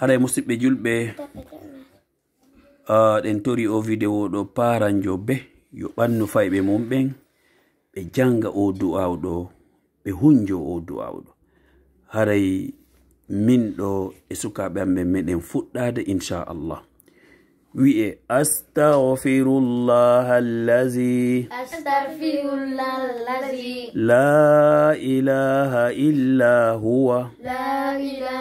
haray e musidɓe julɓe ɗen tori o video ɗo paranjo be yo ɓannu fayɓe mum ɓen ɓe janga o du'awɗo ɓe hunjo o du'awɗo haray min ɗo e sukaɓe amɓe meɗen fuɗɗade inchallah wi'e astahfiru llah allazi la ilaha illa huwa la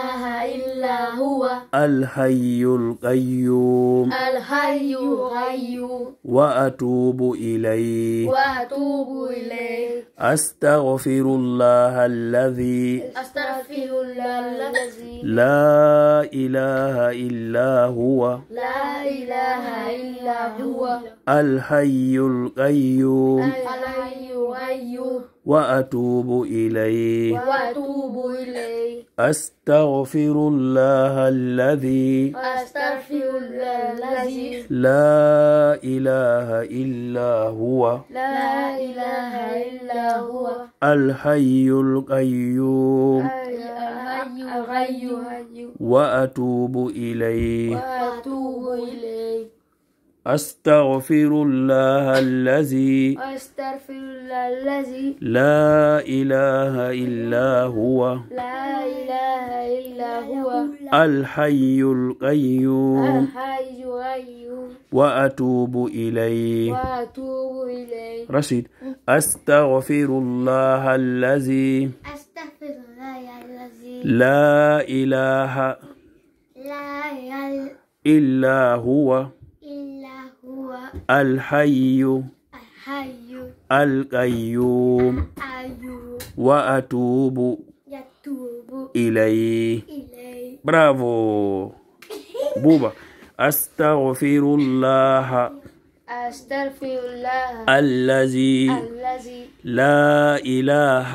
الحي القيوم الحي القيوم وأتوب إليه وأتوب إليه أستغفر الله الذي أستغفر الله الذي لا إله إلا هو لا إله إلا هو الحي القيوم الحي القيوم وأتوب إليه وأتوب إليه أستغفر الله الذي أستغفر الله الذي لا إله إلا هو لا إله إلا هو الحي القيوم الحي القيوم وأتوب إليه وأتوب إليه أستغفر الله الذي أستغفر الله الذي لا إله إلا هو لا إله إلا هو الحي القيوم الحي القيوم وأتوب إليه وأتوب إليه رشيد أستغفر الله الذي أستغفر الله الذي لا إله لا إله إلا هو الحي الحي القيوم وأتوب يتوب إليه برافو بوبا أستغفر الله أستغفر الله الذي الذي لا إله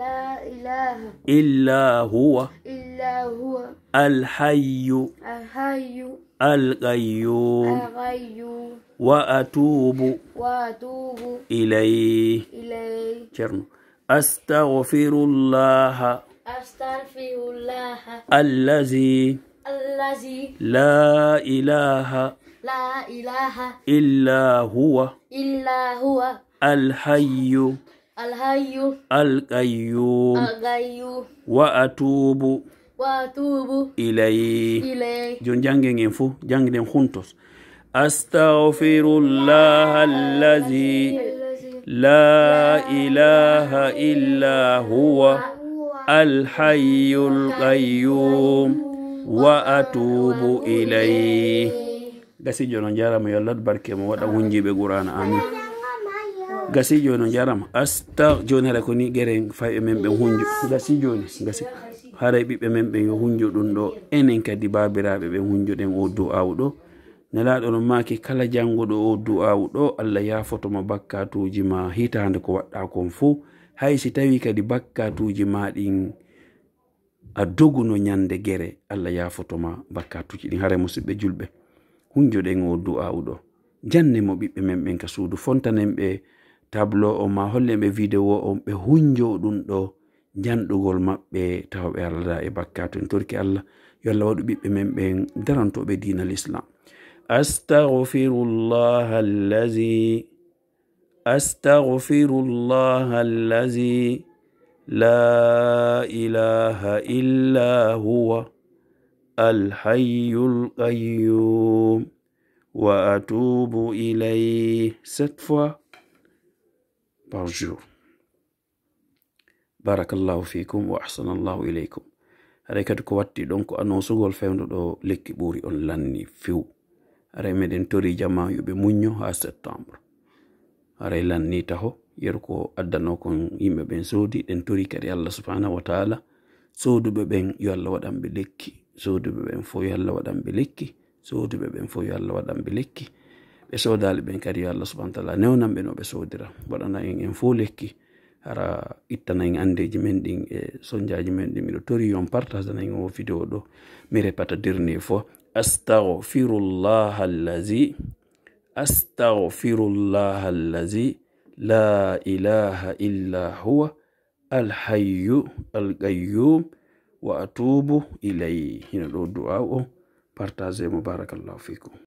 لا إله إلا هو هو الحي الحي القيوم القيوم وأتوب وأتوب إليه إليه شرنو أستغفر الله أستغفر الله الذي الذي لا إله لا إله إلا هو إلا هو الحي الحي القيوم القيوم وأتوب watubu ilai junjangengen fu jangden juntos astagfirullah allazi la ilaha illa huwa alhayul qayyum wa atubu gasi gasijono jarama yo allah barke mo wada wunjibe qur'ana amin gasijono jarama astag jonere koni gereng fay membe hunju gasijoni gasi haray ɓiɓɓe men ɓe hunjo ɗum ɗo enen kadi babiraɓe ɓe hunjoɗen o du'awu ɗo nelaɗo no maki kala janguɗo o du'awu ɗo allah yafotoma bakkatuji ma hitande ko waɗɗa kon fuu hay si tawi kadi bakkatuji maɗin a doguno ñande gere allah yafotoma bakkatuji ɗin haray musidɓe julɓe hunjoɗen o du'awu ɗo jannde mo ɓiɓɓe men ɓen ka suudu fontanen ɓe tablo o ma holle ɓe video o ɓe hunjo ɗum ɗo janɗugol maɓɓe tawa ɓe alada e bakkatu en torki allah yo allah waɗu ɓiɓɓe men ɓe darantoɓe dinal islam أستغفر الله الذي أستغفر الله الذي لا إله إلا هو الحي القيوم وأتوب إليه sept fois par jour. barakallahu fikum wa ahsana llahu ileykum aɗa kadi ko watti ɗon ko anosugol fewnuɗo lekki ɓuri on lanni few aɗa meɗen tori jama yoɓe muño ha septembre ara lanni taho yeru ko addano kon yimɓe ɓen sodi ɗen tori kadi allah subhanahu wa taala soduɓe ɓen yo allah waɗanɓe lekki soduɓe ɓen fo yo allah waɗanɓe lekki soduɓe ɓen fo yo allah waɗanɓe lekki ɓe sodali ɓen kadi yo allah subahanau taala newnanɓe no ɓe sodira waɗana en en fo lekki hara ittanayin andeji men ɗin e sondiaji men ɗi miɗo tori on partagenayin o video ɗo mi répata dirne fois astahfirullah allazi astahfirullah allazi la ilaha illa huwa alhayu alqayyum wa atubu ilay hino ɗo du'a o partage mobarakallahu fikum